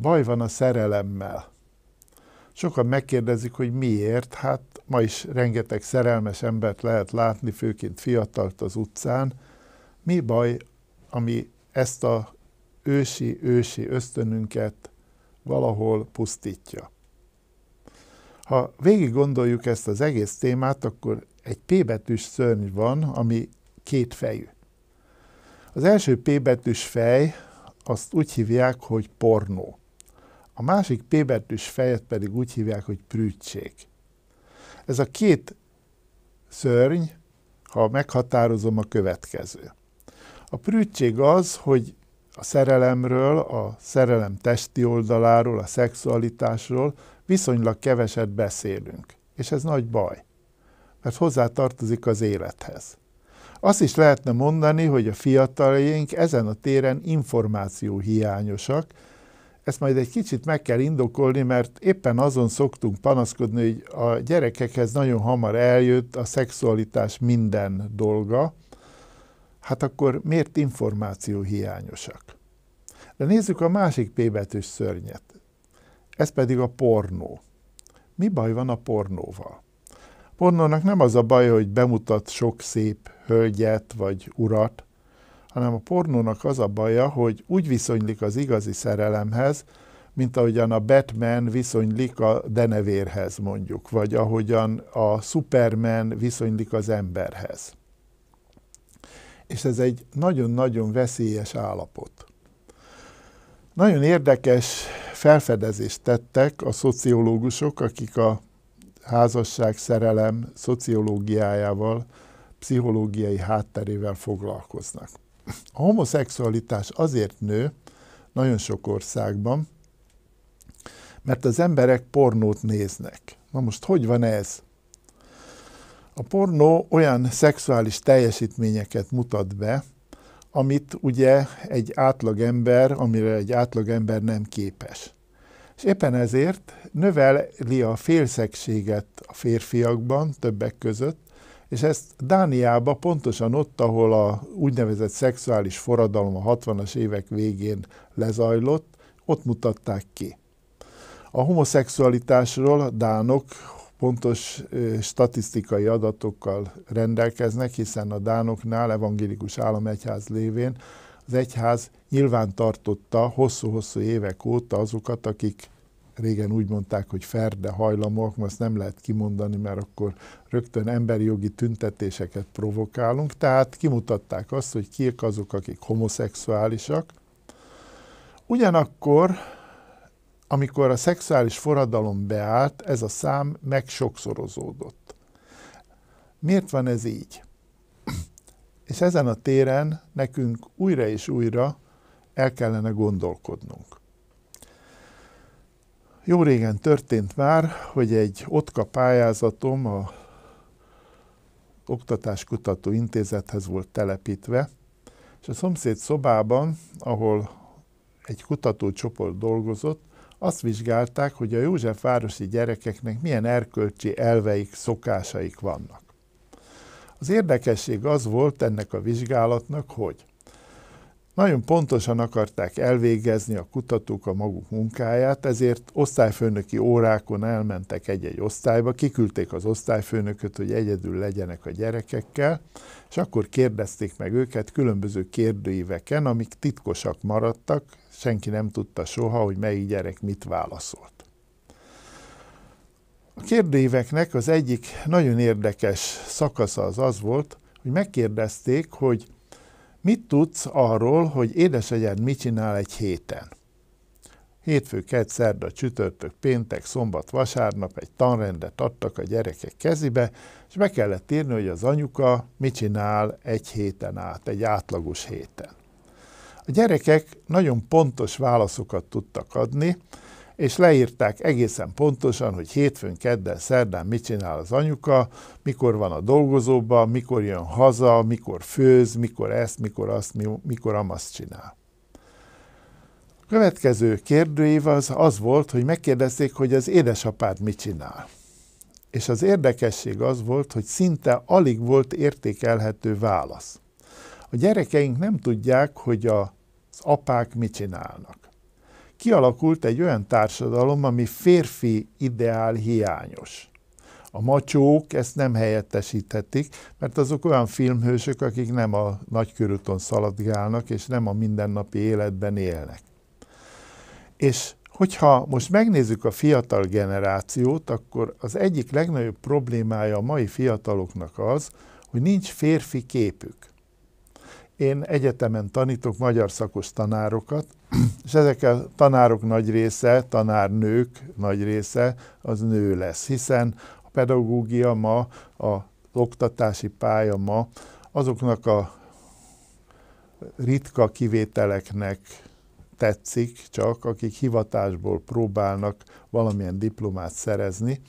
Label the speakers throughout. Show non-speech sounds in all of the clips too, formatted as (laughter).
Speaker 1: baj van a szerelemmel. Sokan megkérdezik, hogy miért, hát ma is rengeteg szerelmes embert lehet látni, főként fiatalt az utcán. Mi baj, ami ezt a ősi-ősi ösztönünket valahol pusztítja? Ha végig gondoljuk ezt az egész témát, akkor egy P betűs szörny van, ami két fejű. Az első P betűs fej, azt úgy hívják, hogy pornó. A másik betűs fejet pedig úgy hívják, hogy prűtség. Ez a két szörny, ha meghatározom a következő. A prűtség az, hogy a szerelemről, a szerelem testi oldaláról, a szexualitásról viszonylag keveset beszélünk. És ez nagy baj, mert hozzá tartozik az élethez. Azt is lehetne mondani, hogy a fiataljaink ezen a téren információ hiányosak, ezt majd egy kicsit meg kell indokolni, mert éppen azon szoktunk panaszkodni, hogy a gyerekekhez nagyon hamar eljött a szexualitás minden dolga, hát akkor miért információ hiányosak? De nézzük a másik P betűs szörnyet. Ez pedig a pornó. Mi baj van a pornóval? A pornónak nem az a baj, hogy bemutat sok szép hölgyet vagy urat, hanem a pornónak az a baja, hogy úgy viszonylik az igazi szerelemhez, mint ahogyan a Batman viszonylik a denevérhez mondjuk, vagy ahogyan a Superman viszonylik az emberhez. És ez egy nagyon-nagyon veszélyes állapot. Nagyon érdekes felfedezést tettek a szociológusok, akik a házasság szerelem szociológiájával, pszichológiai hátterével foglalkoznak a homoszexualitás azért nő nagyon sok országban, mert az emberek pornót néznek. Na most hogy van ez? A pornó olyan szexuális teljesítményeket mutat be, amit ugye egy átlag ember, amire egy átlag ember nem képes. És éppen ezért növeli a félszegséget a férfiakban, többek között, és ezt Dániába, pontosan ott, ahol a úgynevezett szexuális forradalom a 60-as évek végén lezajlott, ott mutatták ki. A homoszexualitásról a dánok pontos statisztikai adatokkal rendelkeznek, hiszen a dánoknál evangélikus államegyház lévén az egyház nyilván tartotta hosszú-hosszú évek óta azokat, akik régen úgy mondták, hogy ferde hajlamok, most nem lehet kimondani, mert akkor rögtön emberi jogi tüntetéseket provokálunk, tehát kimutatták azt, hogy kik azok, akik homoszexuálisak. Ugyanakkor, amikor a szexuális forradalom beállt, ez a szám megsokszorozódott. Miért van ez így? És ezen a téren nekünk újra és újra el kellene gondolkodnunk. Jó régen történt már, hogy egy OTKA pályázatom a Oktatáskutató Intézethez volt telepítve, és a szomszéd szobában, ahol egy kutatócsoport dolgozott, azt vizsgálták, hogy a Józsefvárosi gyerekeknek milyen erkölcsi elveik, szokásaik vannak. Az érdekesség az volt ennek a vizsgálatnak, hogy nagyon pontosan akarták elvégezni a kutatók a maguk munkáját, ezért osztályfőnöki órákon elmentek egy-egy osztályba, kiküldték az osztályfőnököt, hogy egyedül legyenek a gyerekekkel, és akkor kérdezték meg őket különböző kérdőíveken, amik titkosak maradtak, senki nem tudta soha, hogy melyik gyerek mit válaszolt. A kérdőíveknek az egyik nagyon érdekes szakasza az az volt, hogy megkérdezték, hogy Mit tudsz arról, hogy édesegyed mit csinál egy héten? Hétfő, kett, szerda, csütörtök, péntek, szombat, vasárnap egy tanrendet adtak a gyerekek kezibe, és be kellett írni, hogy az anyuka mit csinál egy héten át, egy átlagos héten. A gyerekek nagyon pontos válaszokat tudtak adni, és leírták egészen pontosan, hogy hétfőn, kedden, szerdán mit csinál az anyuka, mikor van a dolgozóban, mikor jön haza, mikor főz, mikor ezt, mikor azt, mikor amazt csinál. A következő kérdőív az az volt, hogy megkérdezték, hogy az édesapád mit csinál. És az érdekesség az volt, hogy szinte alig volt értékelhető válasz. A gyerekeink nem tudják, hogy az apák mit csinálnak kialakult egy olyan társadalom, ami férfi ideál hiányos. A macsók ezt nem helyettesíthetik, mert azok olyan filmhősök, akik nem a nagykörúton szaladgálnak, és nem a mindennapi életben élnek. És hogyha most megnézzük a fiatal generációt, akkor az egyik legnagyobb problémája a mai fiataloknak az, hogy nincs férfi képük. Én egyetemen tanítok magyar szakos tanárokat, (clears throat) és ezek a tanárok nagy része, tanárnők nagy része az nő lesz, hiszen a pedagógia ma, a oktatási pálya ma azoknak a ritka kivételeknek tetszik csak, akik hivatásból próbálnak valamilyen diplomát szerezni,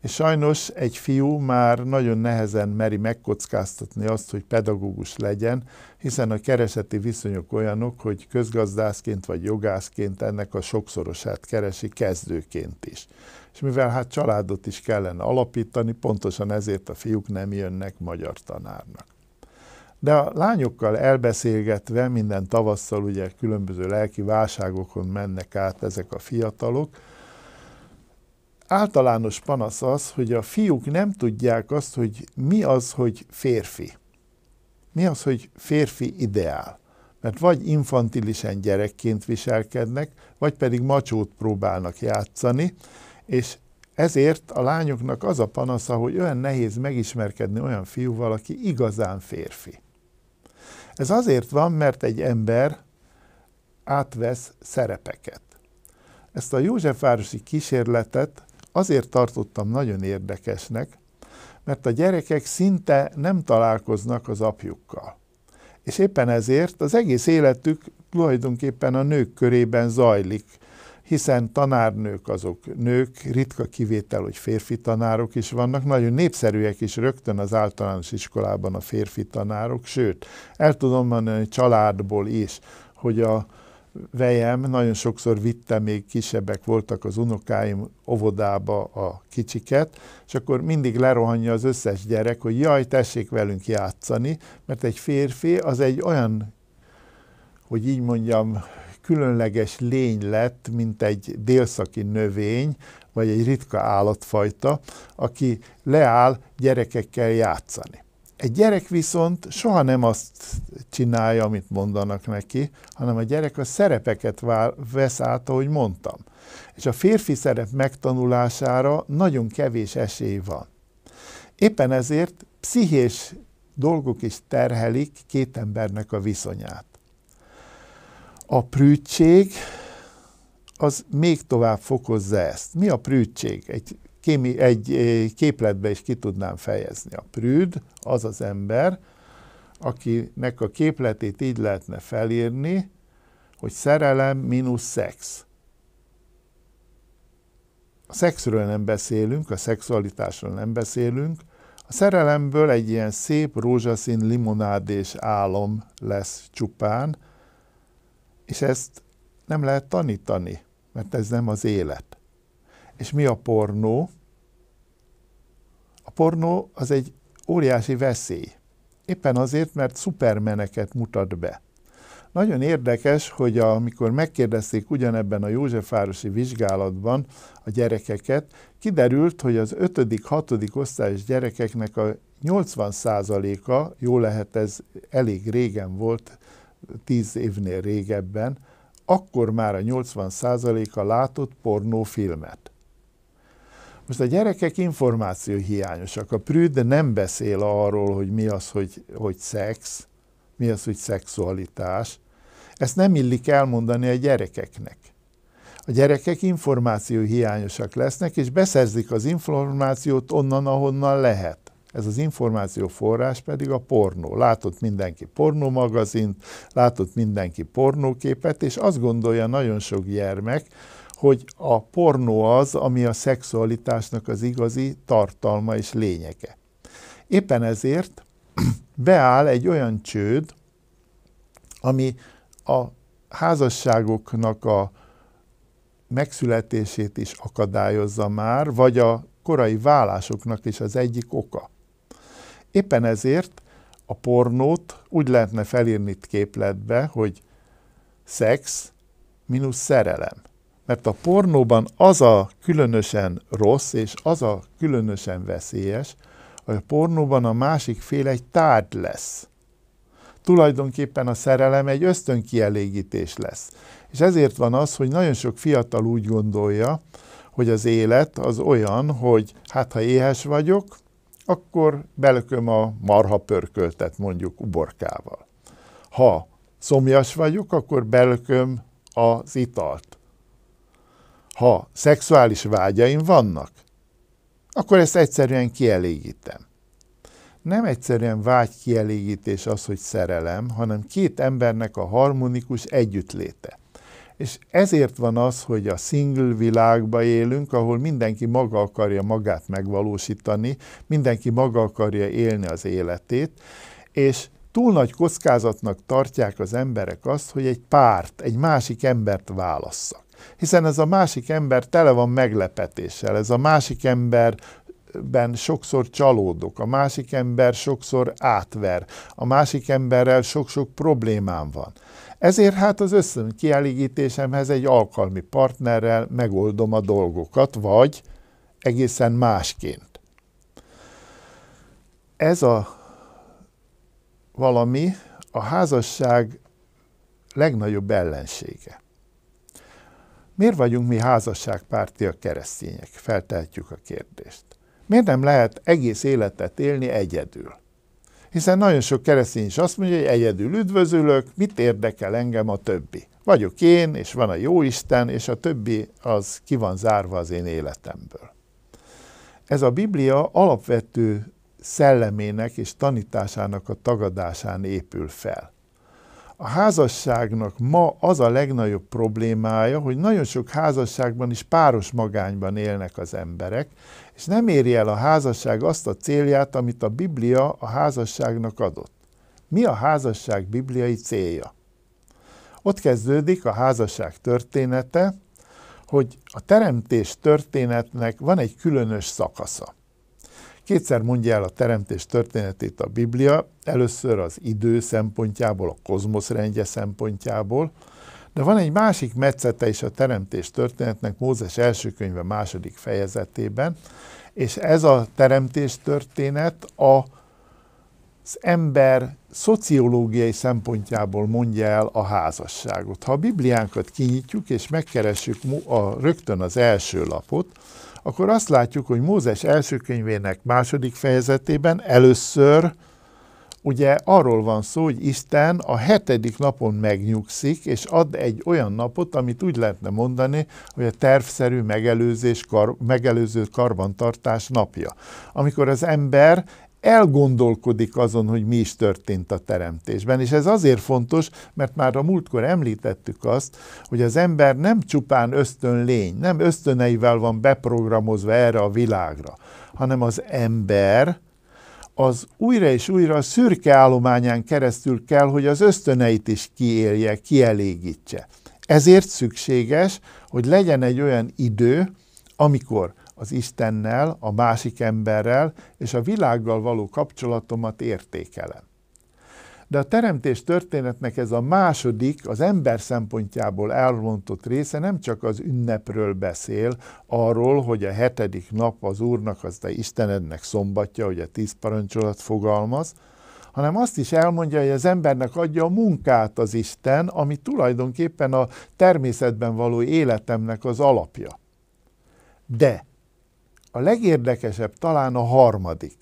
Speaker 1: és sajnos egy fiú már nagyon nehezen meri megkockáztatni azt, hogy pedagógus legyen, hiszen a kereseti viszonyok olyanok, hogy közgazdászként vagy jogászként ennek a sokszorosát keresi kezdőként is. És mivel hát családot is kellene alapítani, pontosan ezért a fiúk nem jönnek magyar tanárnak. De a lányokkal elbeszélgetve minden tavasszal ugye különböző lelki válságokon mennek át ezek a fiatalok, általános panasz az, hogy a fiúk nem tudják azt, hogy mi az, hogy férfi. Mi az, hogy férfi ideál. Mert vagy infantilisen gyerekként viselkednek, vagy pedig macsót próbálnak játszani, és ezért a lányoknak az a panasza, hogy olyan nehéz megismerkedni olyan fiúval, aki igazán férfi. Ez azért van, mert egy ember átvesz szerepeket. Ezt a Józsefvárosi kísérletet azért tartottam nagyon érdekesnek, mert a gyerekek szinte nem találkoznak az apjukkal. És éppen ezért az egész életük tulajdonképpen a nők körében zajlik, hiszen tanárnők azok nők, ritka kivétel, hogy férfi tanárok is vannak, nagyon népszerűek is rögtön az általános iskolában a férfi tanárok, sőt, el tudom mondani, hogy családból is, hogy a vejem, nagyon sokszor vittem, még kisebbek voltak az unokáim óvodába a kicsiket, és akkor mindig lerohanja az összes gyerek, hogy jaj, tessék velünk játszani, mert egy férfi az egy olyan, hogy így mondjam, különleges lény lett, mint egy délszaki növény, vagy egy ritka állatfajta, aki leáll gyerekekkel játszani. Egy gyerek viszont soha nem azt csinálja, amit mondanak neki, hanem a gyerek a szerepeket vál, vesz át, ahogy mondtam. És a férfi szerep megtanulására nagyon kevés esély van. Éppen ezért pszichés dolgok is terhelik két embernek a viszonyát. A prűtség az még tovább fokozza ezt. Mi a prűtség? Egy kémi, egy eh, képletbe is ki tudnám fejezni. A prűd az az ember, akinek a képletét így lehetne felírni, hogy szerelem mínusz szex. A szexről nem beszélünk, a szexualitásról nem beszélünk, a szerelemből egy ilyen szép rózsaszín limonádés álom lesz csupán, és ezt nem lehet tanítani, mert ez nem az élet. És mi a pornó? A pornó az egy óriási veszély. Éppen azért, mert szupermeneket mutat be. Nagyon érdekes, hogy amikor megkérdezték ugyanebben a Józsefvárosi vizsgálatban a gyerekeket, kiderült, hogy az 5.-6. osztályos gyerekeknek a 80%-a, jó lehet ez elég régen volt, 10 évnél régebben, akkor már a 80%-a látott pornófilmet. Most a gyerekek információ hiányosak. A prűd nem beszél arról, hogy mi az, hogy, hogy szex, mi az, hogy szexualitás. Ezt nem illik elmondani a gyerekeknek. A gyerekek információ hiányosak lesznek, és beszerzik az információt onnan, ahonnan lehet. Ez az információ forrás pedig a pornó. Látott mindenki pornómagazint, látott mindenki pornóképet, és azt gondolja nagyon sok gyermek, hogy a pornó az, ami a szexualitásnak az igazi tartalma és lényege. Éppen ezért (clears throat) beáll egy olyan csőd, ami a házasságoknak a megszületését is akadályozza már, vagy a korai vállásoknak is az egyik oka. Éppen ezért a pornót úgy lehetne felírni képletbe, hogy szex mínusz szerelem mert a pornóban az a különösen rossz, és az a különösen veszélyes, hogy a pornóban a másik fél egy tárgy lesz. Tulajdonképpen a szerelem egy ösztönkielégítés lesz. És ezért van az, hogy nagyon sok fiatal úgy gondolja, hogy az élet az olyan, hogy hát ha éhes vagyok, akkor belököm a marha pörköltet mondjuk uborkával. Ha szomjas vagyok, akkor belököm az italt ha szexuális vágyaim vannak, akkor ezt egyszerűen kielégítem. Nem egyszerűen vágy kielégítés az, hogy szerelem, hanem két embernek a harmonikus együttléte. És ezért van az, hogy a single világba élünk, ahol mindenki maga akarja magát megvalósítani, mindenki maga akarja élni az életét, és túl nagy kockázatnak tartják az emberek azt, hogy egy párt, egy másik embert válasszak. Hiszen ez a másik ember tele van meglepetéssel, ez a másik ember ben sokszor csalódok, a másik ember sokszor átver, a másik emberrel sok-sok problémám van. Ezért hát az összön kielégítésemhez egy alkalmi partnerrel megoldom a dolgokat, vagy egészen másként. Ez a valami a házasság legnagyobb ellensége. Miért vagyunk mi a keresztények? Feltehetjük a kérdést. Miért nem lehet egész életet élni egyedül? Hiszen nagyon sok keresztény is azt mondja, hogy egyedül üdvözülök, mit érdekel engem a többi? Vagyok én, és van a jó Isten és a többi az ki van zárva az én életemből. Ez a Biblia alapvető szellemének és tanításának a tagadásán épül fel a házasságnak ma az a legnagyobb problémája, hogy nagyon sok házasságban is páros magányban élnek az emberek, és nem éri el a házasság azt a célját, amit a Biblia a házasságnak adott. Mi a házasság bibliai célja? Ott kezdődik a házasság története, hogy a teremtés történetnek van egy különös szakasza. Kétszer mondja el a teremtés történetét a Biblia, először az idő szempontjából, a kozmosz rendje szempontjából, de van egy másik metszete is a teremtés történetnek Mózes első könyve második fejezetében, és ez a teremtés történet a, az ember szociológiai szempontjából mondja el a házasságot. Ha a Bibliánkat kinyitjuk és megkeressük a, rögtön az első lapot, akkor azt látjuk, hogy Mózes első könyvének második fejezetében először ugye arról van szó, hogy Isten a hetedik napon megnyugszik, és ad egy olyan napot, amit úgy lehetne mondani, hogy a tervszerű megelőzés, kar, megelőző karbantartás napja. Amikor az ember elgondolkodik azon, hogy mi is történt a teremtésben. És ez azért fontos, mert már a múltkor említettük azt, hogy az ember nem csupán ösztön lény, nem ösztöneivel van beprogramozva erre a világra, hanem az ember az újra és újra a szürke állományán keresztül kell, hogy az ösztöneit is kiélje, kielégítse. Ezért szükséges, hogy legyen egy olyan idő, amikor az Istennel, a másik emberrel és a világgal való kapcsolatomat értékelem. De a teremtés történetnek ez a második, az ember szempontjából elrontott része nem csak az ünnepről beszél, arról, hogy a hetedik nap az Úrnak, az te Istenednek szombatja, hogy a tíz parancsolat fogalmaz, hanem azt is elmondja, hogy az embernek adja a munkát az Isten, ami tulajdonképpen a természetben való életemnek az alapja. De a legérdekesebb talán a harmadik.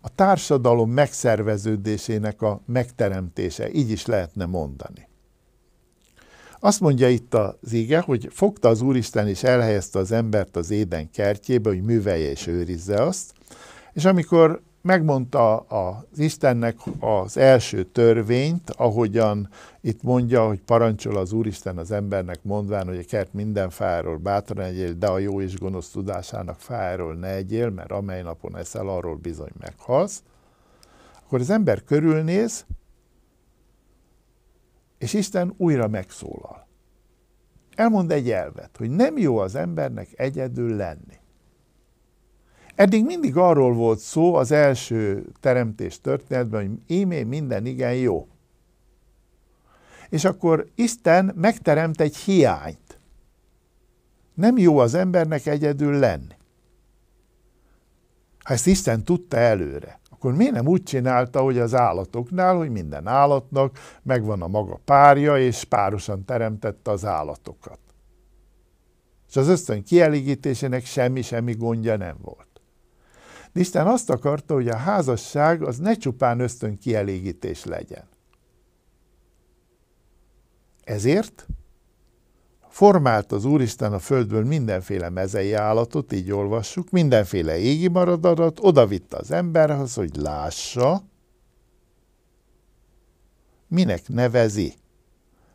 Speaker 1: A társadalom megszerveződésének a megteremtése, így is lehetne mondani. Azt mondja itt az ige, hogy fogta az Úristen és elhelyezte az embert az éden kertjébe, hogy művelje és őrizze azt, és amikor megmondta az Istennek az első törvényt, ahogyan itt mondja, hogy parancsol az Úristen az embernek mondván, hogy a kert minden fáról bátran egyél, de a jó és gonosz tudásának fáról ne egyél, mert amely napon eszel, arról bizony meghalsz. Akkor az ember körülnéz, és Isten újra megszólal. Elmond egy elvet, hogy nem jó az embernek egyedül lenni. Eddig mindig arról volt szó az első teremtés történetben, hogy ímé minden igen jó. És akkor Isten megteremt egy hiányt. Nem jó az embernek egyedül lenni. Ha ezt Isten tudta előre, akkor miért nem úgy csinálta, hogy az állatoknál, hogy minden állatnak megvan a maga párja, és párosan teremtette az állatokat. És az ösztön kielégítésének semmi-semmi gondja nem volt. De Isten azt akarta, hogy a házasság az ne csupán ösztön kielégítés legyen. Ezért formált az Úristen a földből mindenféle mezei állatot, így olvassuk, mindenféle égi maradarat, vitte az emberhez, hogy lássa, minek nevezi.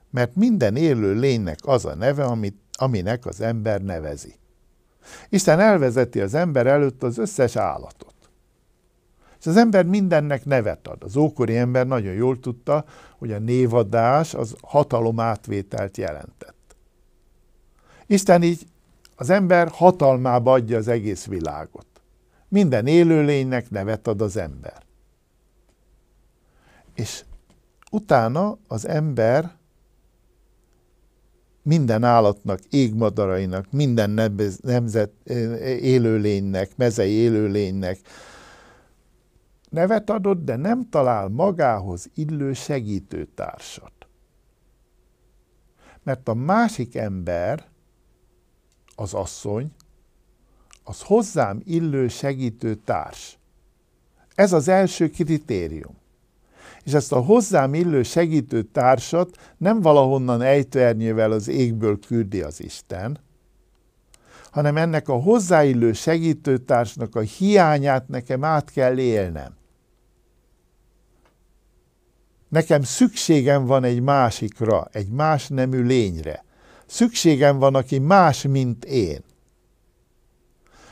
Speaker 1: Mert minden élő lénynek az a neve, amit, aminek az ember nevezi. Isten elvezeti az ember előtt az összes állatot. És az ember mindennek nevet ad. Az ókori ember nagyon jól tudta, hogy a névadás az hatalom átvételt jelentett. Isten így az ember hatalmába adja az egész világot. Minden élőlénynek nevet ad az ember. És utána az ember minden állatnak, égmadarainak, minden nemzet élőlénynek, mezei élőlénynek nevet adott, de nem talál magához illő segítőtársat. Mert a másik ember, az asszony, az hozzám illő segítőtárs. Ez az első kritérium és ezt a hozzám illő segítő társat nem valahonnan ejtőernyővel az égből küldi az Isten, hanem ennek a hozzáillő segítőtársnak a hiányát nekem át kell élnem. Nekem szükségem van egy másikra, egy más nemű lényre. Szükségem van, aki más, mint én.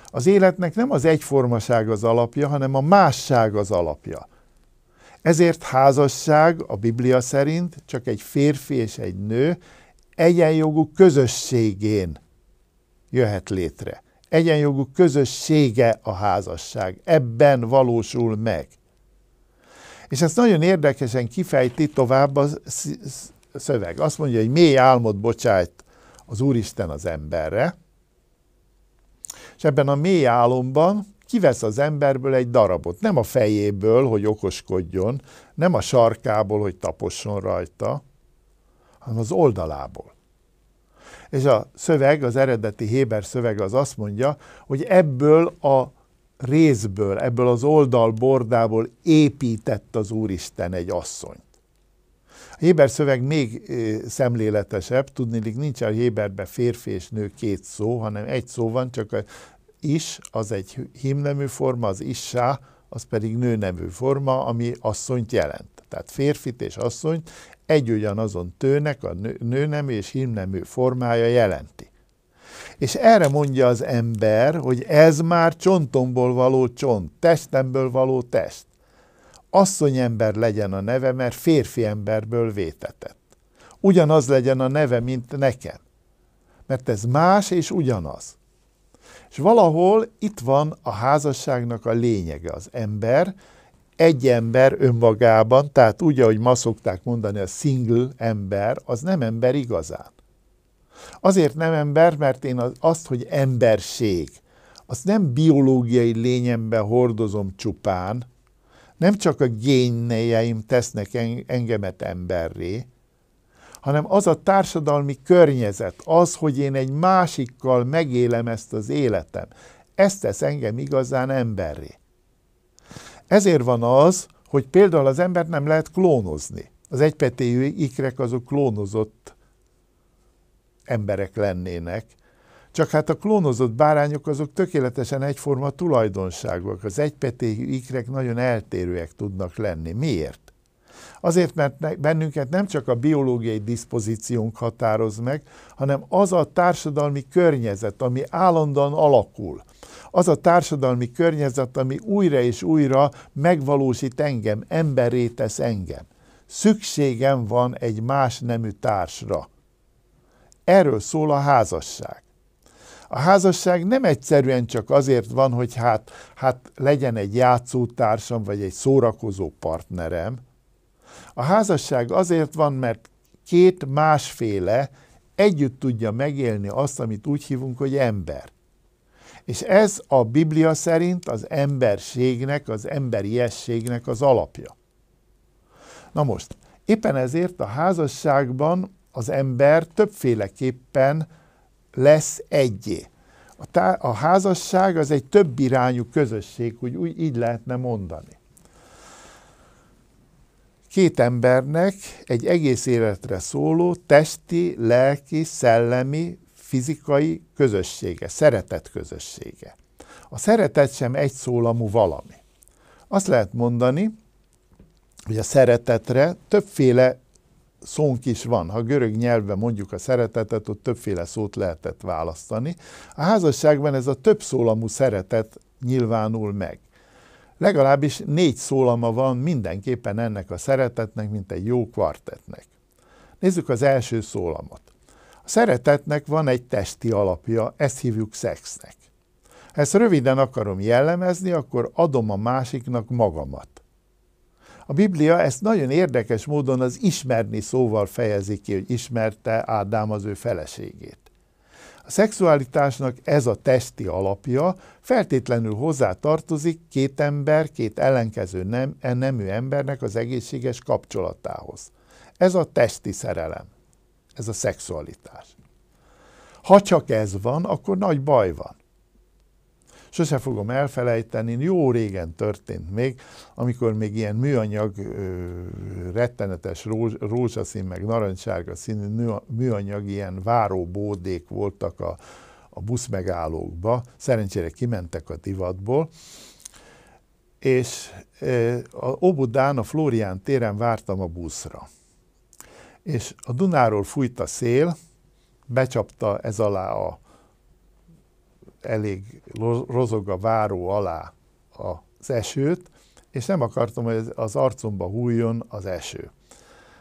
Speaker 1: Az életnek nem az egyformaság az alapja, hanem a másság az alapja. Ezért házasság a Biblia szerint csak egy férfi és egy nő egyenjogú közösségén jöhet létre. Egyenjogú közössége a házasság. Ebben valósul meg. És ezt nagyon érdekesen kifejti tovább a szöveg. Azt mondja, hogy mély álmot bocsájt az Úristen az emberre, és ebben a mély álomban kivesz az emberből egy darabot, nem a fejéből, hogy okoskodjon, nem a sarkából, hogy taposson rajta, hanem az oldalából. És a szöveg, az eredeti Héber szöveg az azt mondja, hogy ebből a részből, ebből az oldalbordából épített az Úristen egy asszonyt. A Héber szöveg még szemléletesebb, tudnélik a Héberben férfi és nő két szó, hanem egy szó van, csak a is, az egy himnemű forma, az issá, az pedig nőnemű forma, ami asszonyt jelent. Tehát férfit és asszonyt egy ugyanazon tőnek a nő, nőnemű és himnemű formája jelenti. És erre mondja az ember, hogy ez már csontomból való csont, testemből való test. Asszony ember legyen a neve, mert férfi emberből vétetett. Ugyanaz legyen a neve, mint nekem. Mert ez más és ugyanaz. És valahol itt van a házasságnak a lényege, az ember, egy ember önmagában, tehát úgy, ahogy ma szokták mondani, a single ember, az nem ember igazán. Azért nem ember, mert én azt, hogy emberség, azt nem biológiai lényemben hordozom csupán, nem csak a génnejeim tesznek engemet emberré, hanem az a társadalmi környezet, az, hogy én egy másikkal megélem ezt az életem, ez tesz engem igazán emberré. Ezért van az, hogy például az embert nem lehet klónozni. Az egypetéjű ikrek azok klónozott emberek lennének, csak hát a klónozott bárányok azok tökéletesen egyforma tulajdonságok. Az egypetéjű ikrek nagyon eltérőek tudnak lenni. Miért? Azért, mert bennünket nem csak a biológiai diszpozíciónk határoz meg, hanem az a társadalmi környezet, ami állandóan alakul. Az a társadalmi környezet, ami újra és újra megvalósít engem, emberré tesz engem. Szükségem van egy más nemű társra. Erről szól a házasság. A házasság nem egyszerűen csak azért van, hogy hát, hát legyen egy játszótársam, vagy egy szórakozó partnerem, a házasság azért van, mert két másféle együtt tudja megélni azt, amit úgy hívunk, hogy ember. És ez a Biblia szerint az emberségnek, az emberiességnek az alapja. Na most, éppen ezért a házasságban az ember többféleképpen lesz egyé. A, tá- a házasság az egy többirányú közösség, úgy, úgy így lehetne mondani két embernek egy egész életre szóló testi, lelki, szellemi, fizikai közössége, szeretet közössége. A szeretet sem egy szólamú valami. Azt lehet mondani, hogy a szeretetre többféle szónk is van. Ha görög nyelvben mondjuk a szeretetet, ott többféle szót lehetett választani. A házasságban ez a több szólamú szeretet nyilvánul meg. Legalábbis négy szólama van mindenképpen ennek a szeretetnek, mint egy jó kvartetnek. Nézzük az első szólamot. A szeretetnek van egy testi alapja, ezt hívjuk szexnek. Ha ezt röviden akarom jellemezni, akkor adom a másiknak magamat. A Biblia ezt nagyon érdekes módon az ismerni szóval fejezi ki, hogy ismerte Ádám az ő feleségét. A szexualitásnak ez a testi alapja feltétlenül hozzá tartozik két ember, két ellenkező nem, e nemű embernek az egészséges kapcsolatához. Ez a testi szerelem, ez a szexualitás. Ha csak ez van, akkor nagy baj van sose fogom elfelejteni, jó régen történt még, amikor még ilyen műanyag ö, rettenetes rózsaszín, meg narancssárga színű műanyag ilyen váróbódék voltak a, a buszmegállókba, szerencsére kimentek a divatból, és ö, a Obudán, a Flórián téren vártam a buszra. És a Dunáról fújt a szél, becsapta ez alá a elég rozog a váró alá az esőt, és nem akartam, hogy az arcomba hújjon az eső.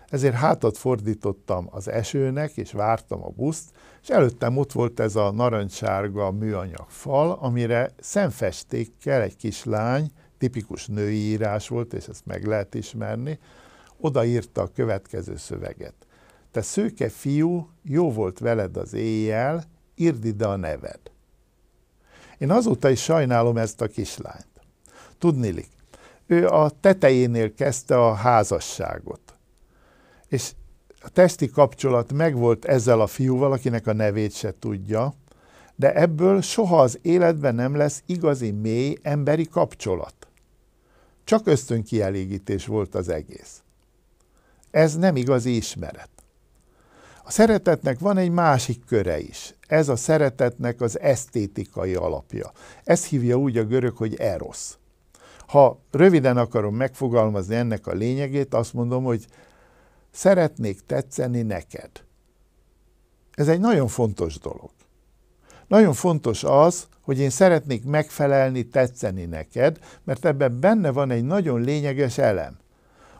Speaker 1: Ezért hátat fordítottam az esőnek, és vártam a buszt, és előttem ott volt ez a narancssárga műanyag fal, amire szemfestékkel egy kislány, tipikus női írás volt, és ezt meg lehet ismerni, odaírta a következő szöveget. Te szőke fiú, jó volt veled az éjjel, írd ide a neved. Én azóta is sajnálom ezt a kislányt. Tudnilik, ő a tetejénél kezdte a házasságot. És a testi kapcsolat megvolt ezzel a fiúval, akinek a nevét se tudja, de ebből soha az életben nem lesz igazi, mély emberi kapcsolat. Csak ösztönkielégítés volt az egész. Ez nem igazi ismeret. A szeretetnek van egy másik köre is. Ez a szeretetnek az esztétikai alapja. Ezt hívja úgy a görög, hogy erosz. Ha röviden akarom megfogalmazni ennek a lényegét, azt mondom, hogy szeretnék tetszeni neked. Ez egy nagyon fontos dolog. Nagyon fontos az, hogy én szeretnék megfelelni, tetszeni neked, mert ebben benne van egy nagyon lényeges elem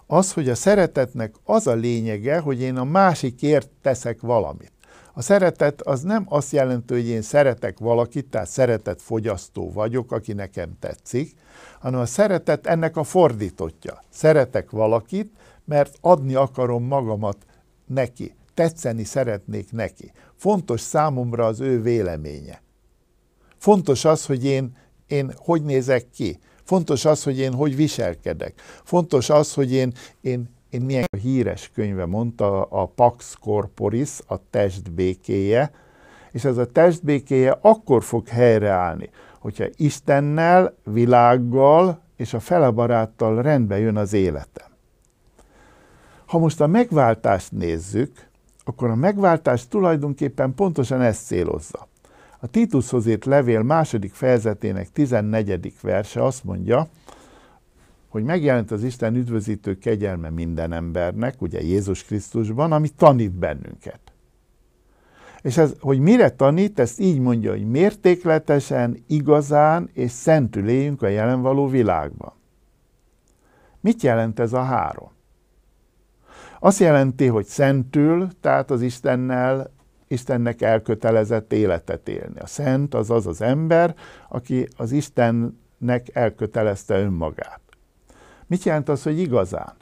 Speaker 1: az, hogy a szeretetnek az a lényege, hogy én a másikért teszek valamit. A szeretet az nem azt jelenti, hogy én szeretek valakit, tehát szeretett fogyasztó vagyok, aki nekem tetszik, hanem a szeretet ennek a fordítotja. Szeretek valakit, mert adni akarom magamat neki, tetszeni szeretnék neki. Fontos számomra az ő véleménye. Fontos az, hogy én, én hogy nézek ki, Fontos az, hogy én hogy viselkedek. Fontos az, hogy én, én, én milyen a híres könyve mondta, a Pax Corporis, a test békéje, és ez a test békéje akkor fog helyreállni, hogyha Istennel, világgal és a felebaráttal rendbe jön az életem. Ha most a megváltást nézzük, akkor a megváltás tulajdonképpen pontosan ezt célozza. A Titushoz írt levél második fejezetének 14. verse azt mondja, hogy megjelent az Isten üdvözítő kegyelme minden embernek, ugye Jézus Krisztusban, ami tanít bennünket. És ez, hogy mire tanít, ezt így mondja, hogy mértékletesen, igazán és szentül éljünk a jelen való világban. Mit jelent ez a három? Azt jelenti, hogy szentül, tehát az Istennel Istennek elkötelezett életet élni. A szent az az az ember, aki az Istennek elkötelezte önmagát. Mit jelent az, hogy igazán?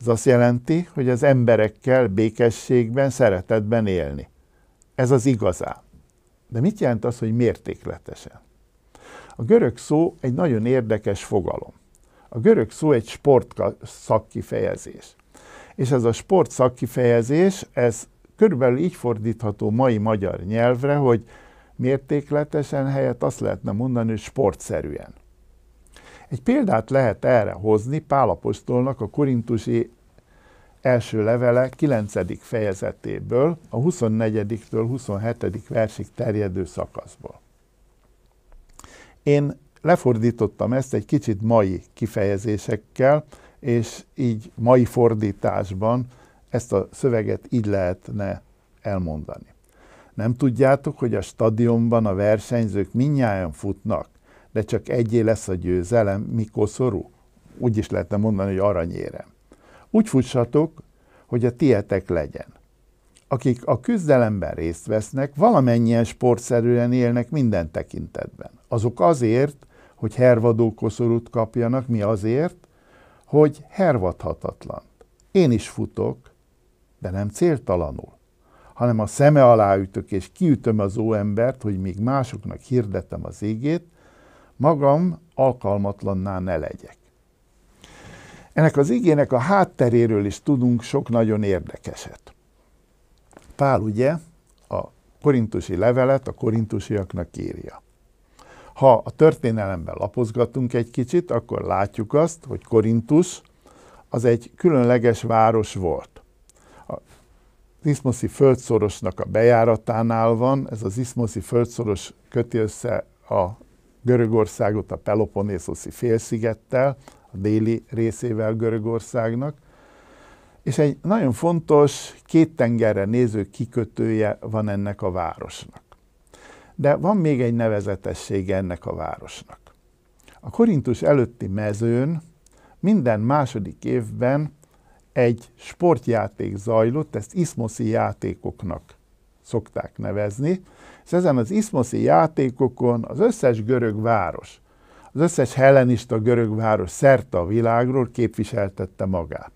Speaker 1: Ez azt jelenti, hogy az emberekkel békességben, szeretetben élni. Ez az igazán. De mit jelent az, hogy mértékletesen? A görög szó egy nagyon érdekes fogalom. A görög szó egy sportszakkifejezés. És ez a sportszakkifejezés, ez körülbelül így fordítható mai magyar nyelvre, hogy mértékletesen helyett azt lehetne mondani, hogy sportszerűen. Egy példát lehet erre hozni Pálapostolnak a korintusi első levele 9. fejezetéből, a 24-től 27. versig terjedő szakaszból. Én lefordítottam ezt egy kicsit mai kifejezésekkel, és így mai fordításban ezt a szöveget így lehetne elmondani. Nem tudjátok, hogy a stadionban a versenyzők minnyáján futnak, de csak egyé lesz a győzelem, mikor szorú? Úgy is lehetne mondani, hogy aranyérem. Úgy fussatok, hogy a tietek legyen. Akik a küzdelemben részt vesznek, valamennyien sportszerűen élnek minden tekintetben. Azok azért, hogy hervadó koszorút kapjanak, mi azért, hogy hervadhatatlan. Én is futok, de nem céltalanul, hanem a szeme alá ütök és kiütöm az óembert, hogy még másoknak hirdetem az égét, magam alkalmatlanná ne legyek. Ennek az igének a hátteréről is tudunk sok nagyon érdekeset. Pál ugye a korintusi levelet a korintusiaknak írja. Ha a történelemben lapozgatunk egy kicsit, akkor látjuk azt, hogy Korintus az egy különleges város volt. Az iszmoszi földszorosnak a bejáratánál van, ez az iszmoszi földszoros köti össze a Görögországot a Peloponészoszi félszigettel, a déli részével Görögországnak, és egy nagyon fontos két tengerre néző kikötője van ennek a városnak. De van még egy nevezetessége ennek a városnak. A Korintus előtti mezőn minden második évben egy sportjáték zajlott, ezt iszmoszi játékoknak szokták nevezni, és ezen az iszmoszi játékokon az összes görög város, az összes hellenista görög város szerte a világról képviseltette magát.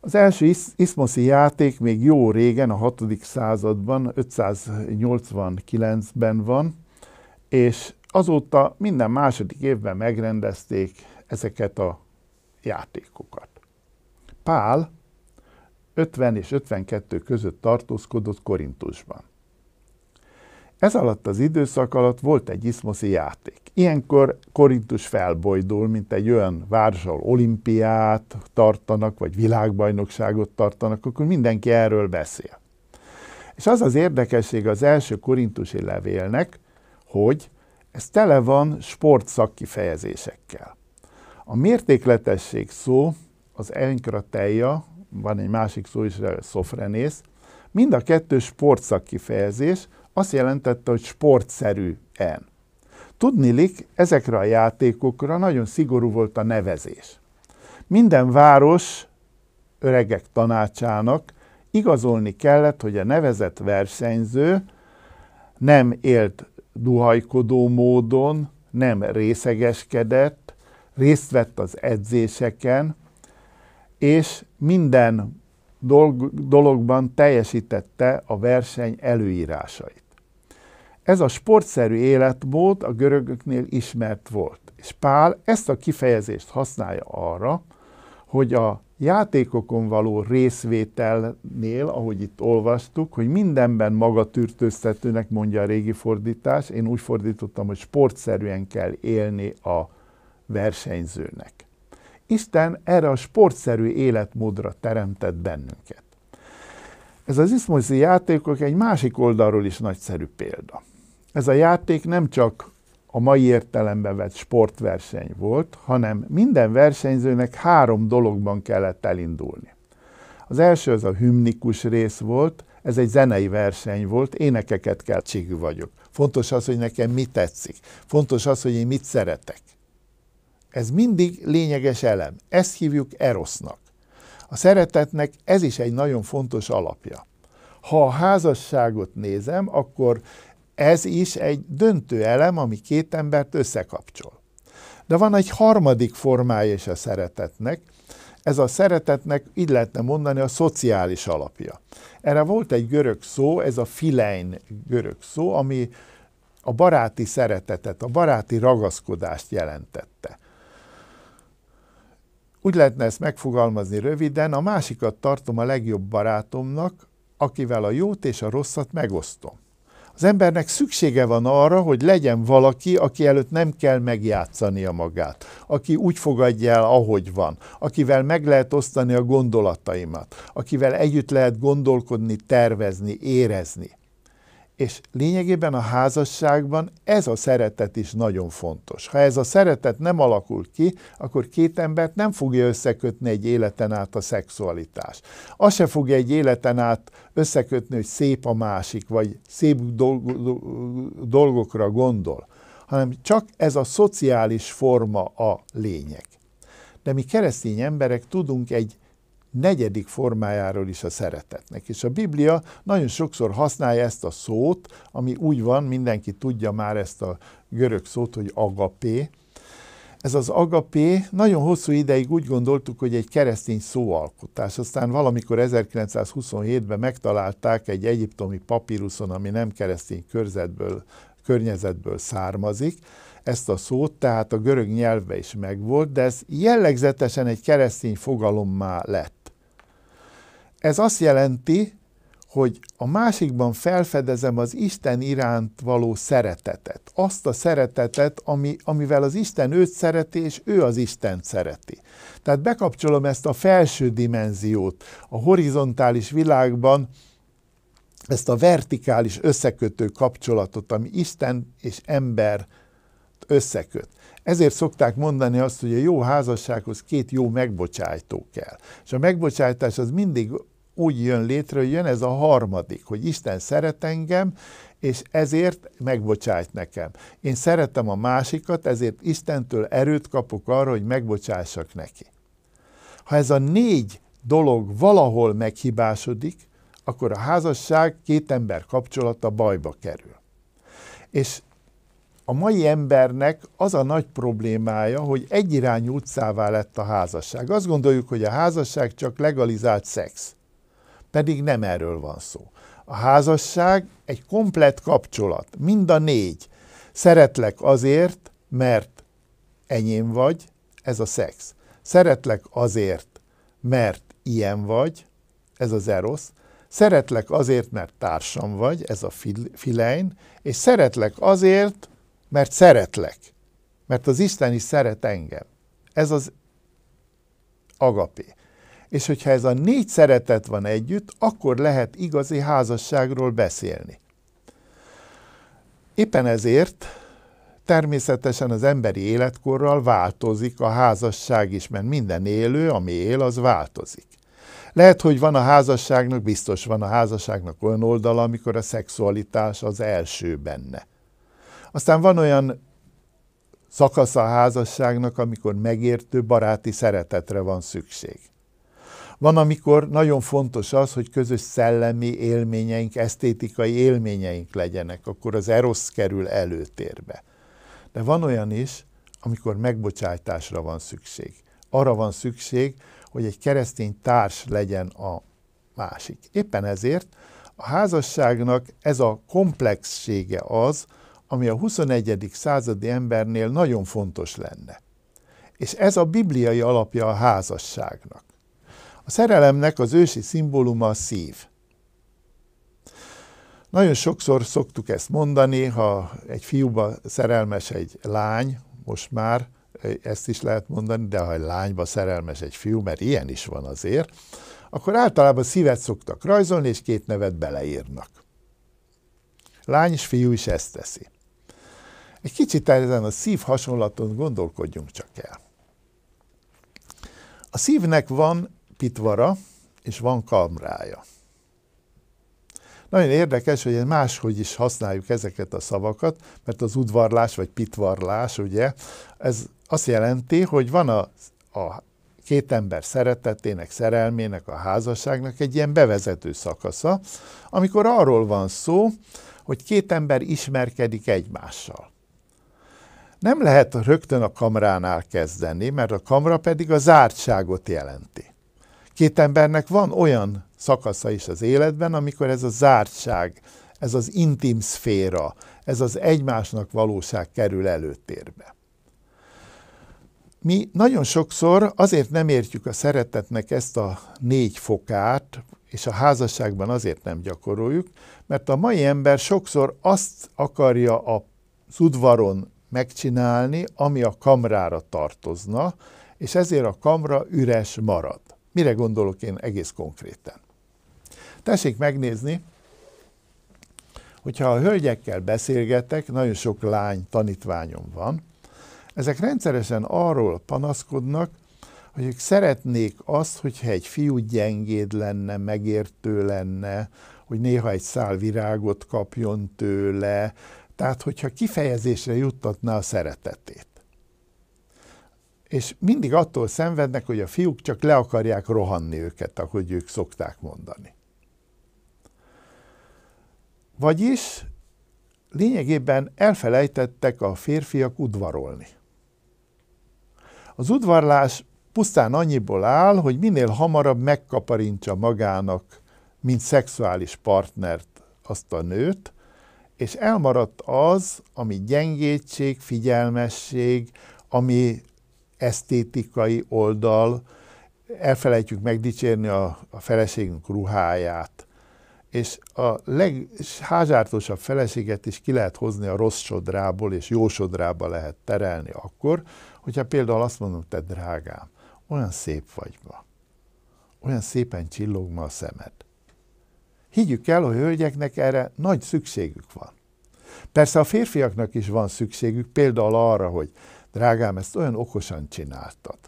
Speaker 1: Az első iszmoszi játék még jó régen, a 6. században, 589-ben van, és azóta minden második évben megrendezték ezeket a játékokat. Pál 50 és 52 között tartózkodott Korintusban. Ez alatt az időszak alatt volt egy iszmoszi játék. Ilyenkor Korintus felbojdul, mint egy olyan vársal olimpiát tartanak, vagy világbajnokságot tartanak, akkor mindenki erről beszél. És az az érdekesség az első korintusi levélnek, hogy ez tele van sportszakkifejezésekkel. A mértékletesség szó az enkratejja, van egy másik szó is, szofrenész, mind a kettő sportszak kifejezés, azt jelentette, hogy en. Tudnilik, ezekre a játékokra nagyon szigorú volt a nevezés. Minden város öregek tanácsának igazolni kellett, hogy a nevezett versenyző nem élt duhajkodó módon, nem részegeskedett, részt vett az edzéseken, és minden dologban teljesítette a verseny előírásait. Ez a sportszerű életmód a görögöknél ismert volt, és Pál ezt a kifejezést használja arra, hogy a játékokon való részvételnél, ahogy itt olvastuk, hogy mindenben magatűrtőztetőnek mondja a régi fordítás, én úgy fordítottam, hogy sportszerűen kell élni a versenyzőnek. Isten erre a sportszerű életmódra teremtett bennünket. Ez az iszmoszi játékok egy másik oldalról is nagyszerű példa. Ez a játék nem csak a mai értelemben vett sportverseny volt, hanem minden versenyzőnek három dologban kellett elindulni. Az első az a hümnikus rész volt, ez egy zenei verseny volt, énekeket kell csigű vagyok. Fontos az, hogy nekem mi tetszik. Fontos az, hogy én mit szeretek. Ez mindig lényeges elem. Ezt hívjuk erosznak. A szeretetnek ez is egy nagyon fontos alapja. Ha a házasságot nézem, akkor ez is egy döntő elem, ami két embert összekapcsol. De van egy harmadik formája is a szeretetnek, ez a szeretetnek így lehetne mondani a szociális alapja. Erre volt egy görög szó, ez a filein görög szó, ami a baráti szeretetet, a baráti ragaszkodást jelentette. Úgy lehetne ezt megfogalmazni röviden, a másikat tartom a legjobb barátomnak, akivel a jót és a rosszat megosztom. Az embernek szüksége van arra, hogy legyen valaki, aki előtt nem kell megjátszania magát, aki úgy fogadja el, ahogy van, akivel meg lehet osztani a gondolataimat, akivel együtt lehet gondolkodni, tervezni, érezni. És lényegében a házasságban ez a szeretet is nagyon fontos. Ha ez a szeretet nem alakul ki, akkor két embert nem fogja összekötni egy életen át a szexualitás. Azt se fogja egy életen át összekötni, hogy szép a másik, vagy szép dolgokra gondol, hanem csak ez a szociális forma a lényeg. De mi keresztény emberek tudunk egy negyedik formájáról is a szeretetnek. És a Biblia nagyon sokszor használja ezt a szót, ami úgy van, mindenki tudja már ezt a görög szót, hogy agapé. Ez az agapé, nagyon hosszú ideig úgy gondoltuk, hogy egy keresztény szóalkotás. Aztán valamikor 1927-ben megtalálták egy egyiptomi papíruszon, ami nem keresztény körzetből, környezetből származik, ezt a szót, tehát a görög nyelvbe is megvolt, de ez jellegzetesen egy keresztény fogalommá lett. Ez azt jelenti, hogy a másikban felfedezem az Isten iránt való szeretetet. Azt a szeretetet, ami, amivel az Isten őt szereti, és ő az Isten szereti. Tehát bekapcsolom ezt a felső dimenziót, a horizontális világban, ezt a vertikális összekötő kapcsolatot, ami Isten és ember összeköt. Ezért szokták mondani azt, hogy a jó házassághoz két jó megbocsájtó kell. És a megbocsájtás az mindig úgy jön létre, hogy jön ez a harmadik, hogy Isten szeret engem, és ezért megbocsájt nekem. Én szeretem a másikat, ezért Istentől erőt kapok arra, hogy megbocsássak neki. Ha ez a négy dolog valahol meghibásodik, akkor a házasság két ember kapcsolata bajba kerül. És a mai embernek az a nagy problémája, hogy egyirányú utcává lett a házasság. Azt gondoljuk, hogy a házasság csak legalizált szex. Pedig nem erről van szó. A házasság egy komplett kapcsolat, mind a négy. Szeretlek azért, mert enyém vagy, ez a szex. Szeretlek azért, mert ilyen vagy, ez az erosz. Szeretlek azért, mert társam vagy, ez a filein. És szeretlek azért, mert szeretlek. Mert az Isten is szeret engem. Ez az agapé és hogyha ez a négy szeretet van együtt, akkor lehet igazi házasságról beszélni. Éppen ezért természetesen az emberi életkorral változik a házasság is, mert minden élő, ami él, az változik. Lehet, hogy van a házasságnak, biztos van a házasságnak olyan oldala, amikor a szexualitás az első benne. Aztán van olyan szakasz a házasságnak, amikor megértő baráti szeretetre van szükség. Van, amikor nagyon fontos az, hogy közös szellemi élményeink, esztétikai élményeink legyenek, akkor az erosz kerül előtérbe. De van olyan is, amikor megbocsátásra van szükség. Arra van szükség, hogy egy keresztény társ legyen a másik. Éppen ezért a házasságnak ez a komplexsége az, ami a 21. századi embernél nagyon fontos lenne. És ez a bibliai alapja a házasságnak. A szerelemnek az ősi szimbóluma a szív. Nagyon sokszor szoktuk ezt mondani, ha egy fiúba szerelmes egy lány, most már ezt is lehet mondani, de ha egy lányba szerelmes egy fiú, mert ilyen is van azért, akkor általában szívet szoktak rajzolni, és két nevet beleírnak. Lány és fiú is ezt teszi. Egy kicsit ezen a szív hasonlaton gondolkodjunk csak el. A szívnek van pitvara, és van kamrája. Nagyon érdekes, hogy máshogy is használjuk ezeket a szavakat, mert az udvarlás vagy pitvarlás, ugye, ez azt jelenti, hogy van a, a két ember szeretetének, szerelmének, a házasságnak egy ilyen bevezető szakasza, amikor arról van szó, hogy két ember ismerkedik egymással. Nem lehet rögtön a kamránál kezdeni, mert a kamra pedig a zártságot jelenti két embernek van olyan szakasza is az életben, amikor ez a zártság, ez az intim szféra, ez az egymásnak valóság kerül előtérbe. Mi nagyon sokszor azért nem értjük a szeretetnek ezt a négy fokát, és a házasságban azért nem gyakoroljuk, mert a mai ember sokszor azt akarja a udvaron megcsinálni, ami a kamrára tartozna, és ezért a kamra üres marad. Mire gondolok én egész konkrétan? Tessék megnézni, hogyha a hölgyekkel beszélgetek, nagyon sok lány tanítványom van, ezek rendszeresen arról panaszkodnak, hogy ők szeretnék azt, hogyha egy fiú gyengéd lenne, megértő lenne, hogy néha egy szál virágot kapjon tőle, tehát hogyha kifejezésre juttatná a szeretetét és mindig attól szenvednek, hogy a fiúk csak le akarják rohanni őket, ahogy ők szokták mondani. Vagyis lényegében elfelejtettek a férfiak udvarolni. Az udvarlás pusztán annyiból áll, hogy minél hamarabb megkaparintsa magának, mint szexuális partnert azt a nőt, és elmaradt az, ami gyengétség, figyelmesség, ami esztétikai oldal, elfelejtjük megdicsérni a, a feleségünk ruháját, és a legházártósabb feleséget is ki lehet hozni a rossz sodrából, és jó sodrába lehet terelni akkor, hogyha például azt mondom, te drágám, olyan szép vagy ma, olyan szépen csillog ma a szemed. Higgyük el, hogy hölgyeknek erre nagy szükségük van. Persze a férfiaknak is van szükségük például arra, hogy Drágám, ezt olyan okosan csináltad.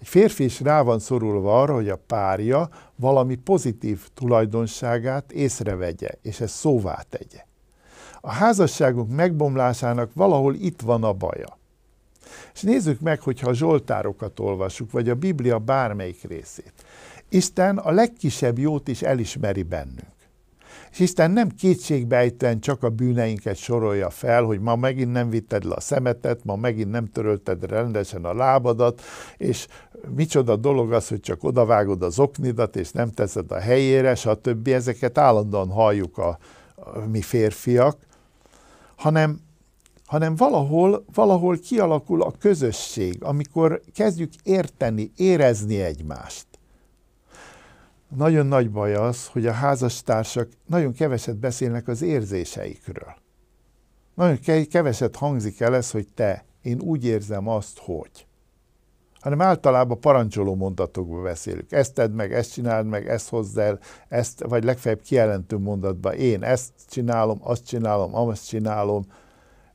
Speaker 1: Egy férfi is rá van szorulva arra, hogy a párja valami pozitív tulajdonságát észrevegye, és ezt szóvá tegye. A házasságunk megbomlásának valahol itt van a baja. És nézzük meg, hogyha a Zsoltárokat olvassuk, vagy a Biblia bármelyik részét. Isten a legkisebb jót is elismeri bennünk és Isten nem kétségbejten csak a bűneinket sorolja fel, hogy ma megint nem vitted le a szemetet, ma megint nem törölted rendesen a lábadat, és micsoda dolog az, hogy csak odavágod az oknidat, és nem teszed a helyére, stb. Ezeket állandóan halljuk a, a mi férfiak, hanem hanem valahol, valahol kialakul a közösség, amikor kezdjük érteni, érezni egymást nagyon nagy baj az, hogy a házastársak nagyon keveset beszélnek az érzéseikről. Nagyon keveset hangzik el ez, hogy te, én úgy érzem azt, hogy. Hanem általában parancsoló mondatokba beszélünk. Ezt tedd meg, ezt csináld meg, ezt hozz el, ezt, vagy legfeljebb kijelentő mondatba. Én ezt csinálom, azt csinálom, azt csinálom.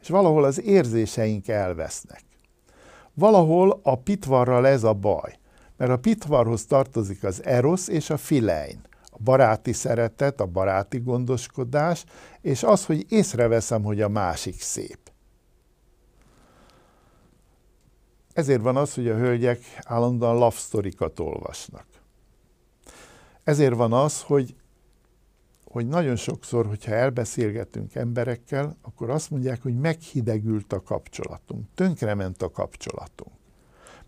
Speaker 1: És valahol az érzéseink elvesznek. Valahol a pitvarral ez a baj mert a pitvarhoz tartozik az erosz és a filein, a baráti szeretet, a baráti gondoskodás, és az, hogy észreveszem, hogy a másik szép. Ezért van az, hogy a hölgyek állandóan love olvasnak. Ezért van az, hogy, hogy nagyon sokszor, hogyha elbeszélgetünk emberekkel, akkor azt mondják, hogy meghidegült a kapcsolatunk, tönkrement a kapcsolatunk.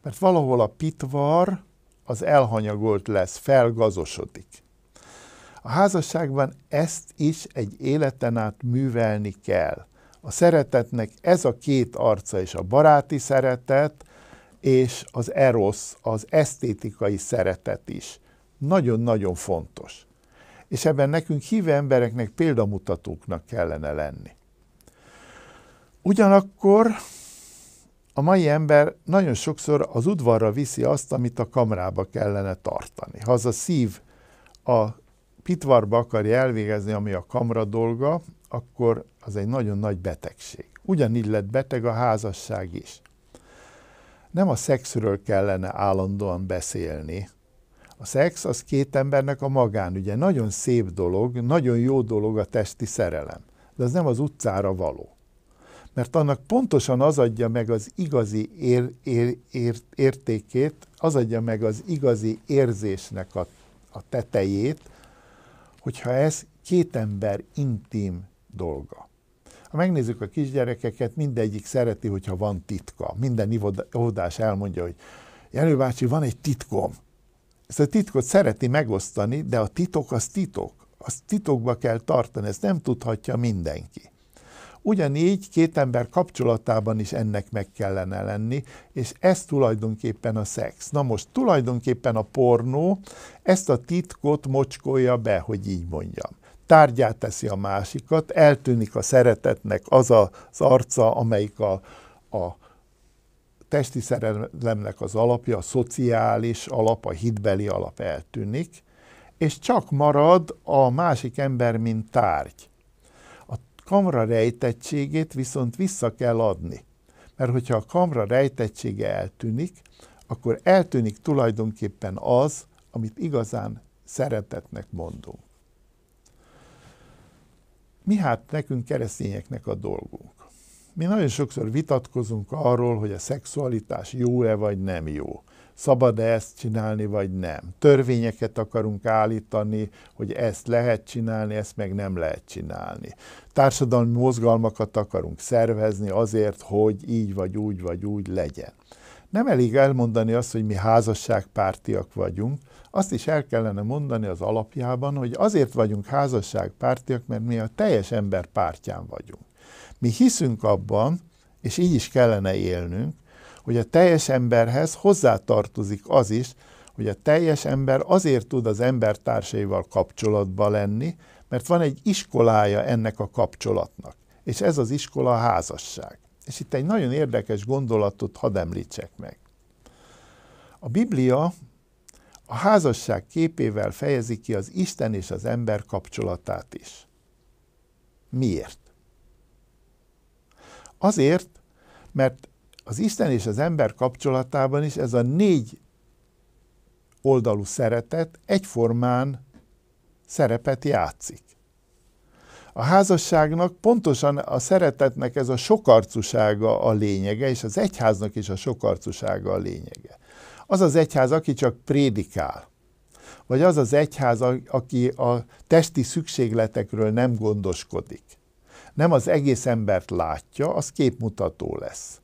Speaker 1: Mert valahol a pitvar az elhanyagolt lesz, felgazosodik. A házasságban ezt is egy életen át művelni kell. A szeretetnek ez a két arca is, a baráti szeretet és az erosz, az esztétikai szeretet is. Nagyon-nagyon fontos. És ebben nekünk híve embereknek példamutatóknak kellene lenni. Ugyanakkor a mai ember nagyon sokszor az udvarra viszi azt, amit a kamrába kellene tartani. Ha az a szív a pitvarba akarja elvégezni, ami a kamra dolga, akkor az egy nagyon nagy betegség. Ugyanígy lett beteg a házasság is. Nem a szexről kellene állandóan beszélni. A szex az két embernek a magánügye. Nagyon szép dolog, nagyon jó dolog a testi szerelem, de az nem az utcára való mert annak pontosan az adja meg az igazi ér, ér, ér, értékét, az adja meg az igazi érzésnek a, a tetejét, hogyha ez két ember intim dolga. Ha megnézzük a kisgyerekeket, mindegyik szereti, hogyha van titka. Minden óvodás elmondja, hogy Jelő bácsi, van egy titkom. Ezt a titkot szereti megosztani, de a titok az titok. Azt titokba kell tartani, ezt nem tudhatja mindenki. Ugyanígy két ember kapcsolatában is ennek meg kellene lenni, és ez tulajdonképpen a szex. Na most tulajdonképpen a pornó ezt a titkot mocskolja be, hogy így mondjam tárgyát teszi a másikat, eltűnik a szeretetnek az a, az arca, amelyik a, a testi szerelemnek az alapja, a szociális alap, a hitbeli alap eltűnik, és csak marad a másik ember, mint tárgy kamra rejtettségét viszont vissza kell adni. Mert hogyha a kamra rejtettsége eltűnik, akkor eltűnik tulajdonképpen az, amit igazán szeretetnek mondunk. Mi hát nekünk keresztényeknek a dolgunk? Mi nagyon sokszor vitatkozunk arról, hogy a szexualitás jó-e vagy nem jó szabad-e ezt csinálni, vagy nem. Törvényeket akarunk állítani, hogy ezt lehet csinálni, ezt meg nem lehet csinálni. Társadalmi mozgalmakat akarunk szervezni azért, hogy így vagy úgy vagy úgy legyen. Nem elég elmondani azt, hogy mi házasságpártiak vagyunk, azt is el kellene mondani az alapjában, hogy azért vagyunk házasságpártiak, mert mi a teljes ember pártján vagyunk. Mi hiszünk abban, és így is kellene élnünk, hogy a teljes emberhez hozzátartozik az is, hogy a teljes ember azért tud az embertársaival kapcsolatba lenni, mert van egy iskolája ennek a kapcsolatnak, és ez az iskola a házasság. És itt egy nagyon érdekes gondolatot hadd említsek meg. A Biblia a házasság képével fejezi ki az Isten és az ember kapcsolatát is. Miért? Azért, mert az Isten és az ember kapcsolatában is ez a négy oldalú szeretet egyformán szerepet játszik. A házasságnak pontosan a szeretetnek ez a sokarcusága a lényege, és az egyháznak is a sokarcusága a lényege. Az az egyház, aki csak prédikál, vagy az az egyház, aki a testi szükségletekről nem gondoskodik, nem az egész embert látja, az képmutató lesz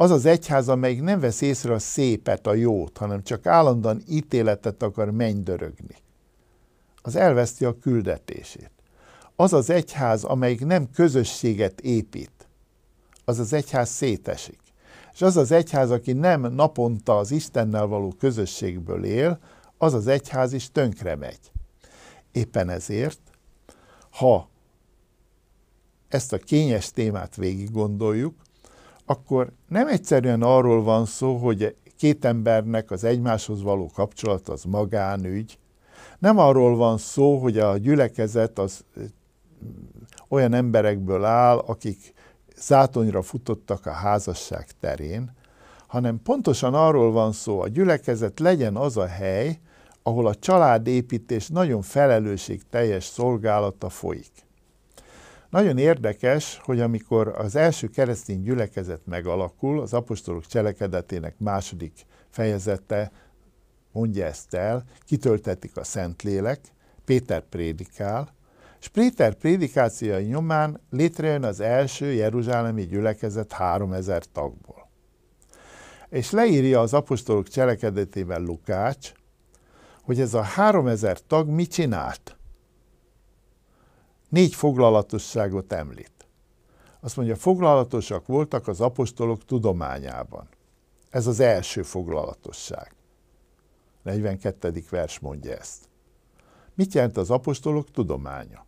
Speaker 1: az az egyház, amelyik nem vesz észre a szépet, a jót, hanem csak állandóan ítéletet akar mennydörögni, az elveszti a küldetését. Az az egyház, amelyik nem közösséget épít, az az egyház szétesik. És az az egyház, aki nem naponta az Istennel való közösségből él, az az egyház is tönkre megy. Éppen ezért, ha ezt a kényes témát végig gondoljuk, akkor nem egyszerűen arról van szó, hogy két embernek az egymáshoz való kapcsolat az magánügy. Nem arról van szó, hogy a gyülekezet az olyan emberekből áll, akik zátonyra futottak a házasság terén, hanem pontosan arról van szó, a gyülekezet legyen az a hely, ahol a családépítés nagyon felelősségteljes szolgálata folyik. Nagyon érdekes, hogy amikor az első keresztény gyülekezet megalakul, az apostolok cselekedetének második fejezete mondja ezt el, kitöltetik a Szentlélek, Péter prédikál, és Péter prédikációi nyomán létrejön az első jeruzsálemi gyülekezet 3000 tagból. És leírja az apostolok cselekedetében Lukács, hogy ez a 3000 tag mit csinált – négy foglalatosságot említ. Azt mondja, foglalatosak voltak az apostolok tudományában. Ez az első foglalatosság. 42. vers mondja ezt. Mit jelent az apostolok tudománya?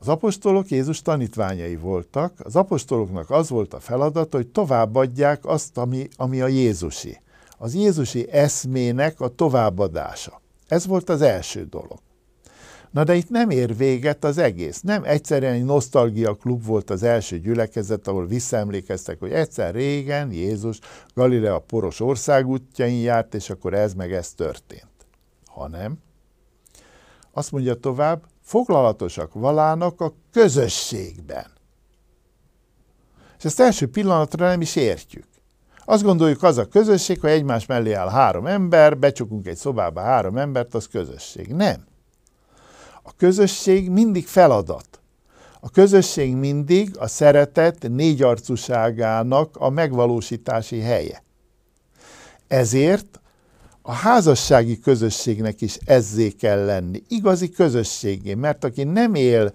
Speaker 1: Az apostolok Jézus tanítványai voltak, az apostoloknak az volt a feladata, hogy továbbadják azt, ami, ami a Jézusi. Az Jézusi eszmének a továbbadása. Ez volt az első dolog. Na de itt nem ér véget az egész. Nem egyszerűen egy nosztalgia klub volt az első gyülekezet, ahol visszaemlékeztek, hogy egyszer régen Jézus Galilea poros országútjain járt, és akkor ez meg ez történt. Hanem, azt mondja tovább, foglalatosak valának a közösségben. És ezt első pillanatra nem is értjük. Azt gondoljuk, az a közösség, hogy egymás mellé áll három ember, becsukunk egy szobába három embert, az közösség. Nem. A közösség mindig feladat. A közösség mindig a szeretet négyarcuságának a megvalósítási helye. Ezért a házassági közösségnek is ezzé kell lenni, igazi közösségé, mert aki nem él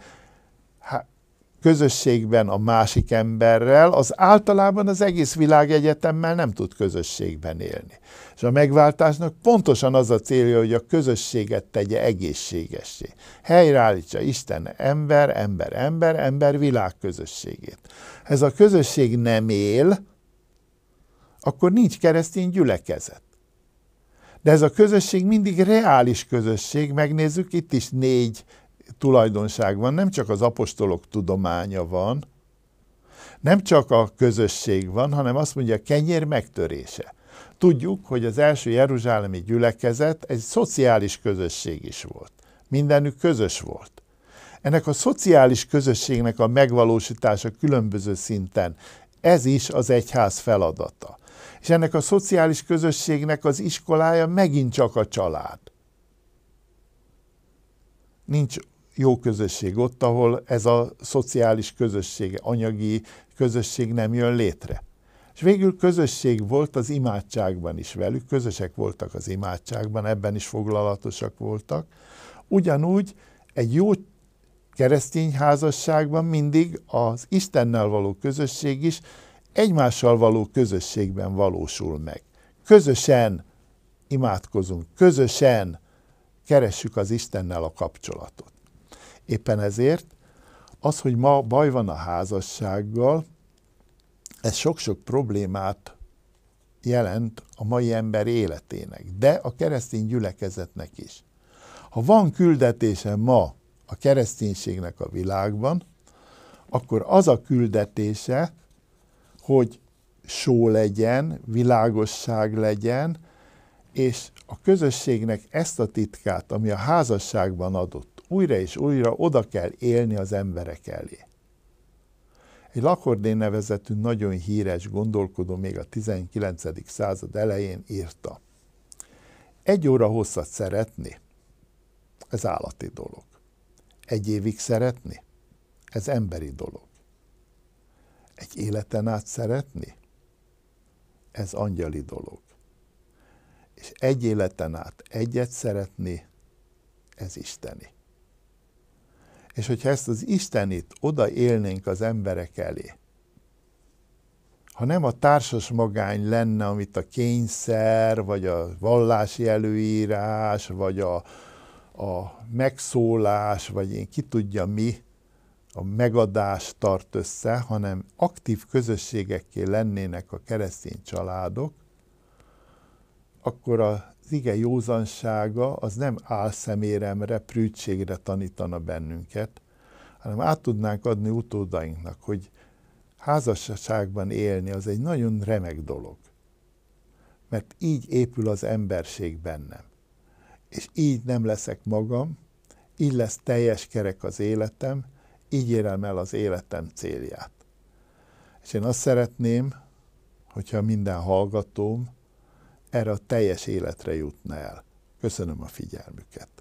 Speaker 1: közösségben a másik emberrel, az általában az egész világegyetemmel nem tud közösségben élni. És a megváltásnak pontosan az a célja, hogy a közösséget tegye egészségessé. Helyreállítsa Isten ember, ember, ember, ember világ közösségét. Ez a közösség nem él, akkor nincs keresztény gyülekezet. De ez a közösség mindig reális közösség, megnézzük, itt is négy tulajdonság van, nem csak az apostolok tudománya van, nem csak a közösség van, hanem azt mondja, kenyér megtörése. Tudjuk, hogy az első jeruzsálemi gyülekezet egy szociális közösség is volt. Mindenük közös volt. Ennek a szociális közösségnek a megvalósítása különböző szinten, ez is az egyház feladata. És ennek a szociális közösségnek az iskolája megint csak a család. Nincs jó közösség, ott, ahol ez a szociális közösség, anyagi közösség nem jön létre. És végül közösség volt az imádságban is velük, közösek voltak az imádságban, ebben is foglalatosak voltak. Ugyanúgy egy jó keresztény házasságban mindig az Istennel való közösség is egymással való közösségben valósul meg. Közösen imádkozunk, közösen keressük az Istennel a kapcsolatot. Éppen ezért az, hogy ma baj van a házassággal, ez sok-sok problémát jelent a mai ember életének, de a keresztény gyülekezetnek is. Ha van küldetése ma a kereszténységnek a világban, akkor az a küldetése, hogy só legyen, világosság legyen, és a közösségnek ezt a titkát, ami a házasságban adott, újra és újra oda kell élni az emberek elé. Egy Lakordé nevezetű nagyon híres gondolkodó még a 19. század elején írta. Egy óra hosszat szeretni? Ez állati dolog. Egy évig szeretni? Ez emberi dolog. Egy életen át szeretni? Ez angyali dolog. És egy életen át egyet szeretni? Ez isteni. És hogyha ezt az Istenit élnénk az emberek elé, ha nem a társas magány lenne, amit a kényszer, vagy a vallási előírás, vagy a, a megszólás, vagy én ki tudja mi, a megadás tart össze, hanem aktív közösségekké lennének a keresztény családok, akkor a ige józansága az nem álszeméremre, prűtségre tanítana bennünket, hanem át tudnánk adni utódainknak, hogy házasságban élni az egy nagyon remek dolog. Mert így épül az emberség bennem. És így nem leszek magam, így lesz teljes kerek az életem, így érem el az életem célját. És én azt szeretném, hogyha minden hallgatóm, erre a teljes életre jutna el. Köszönöm a figyelmüket.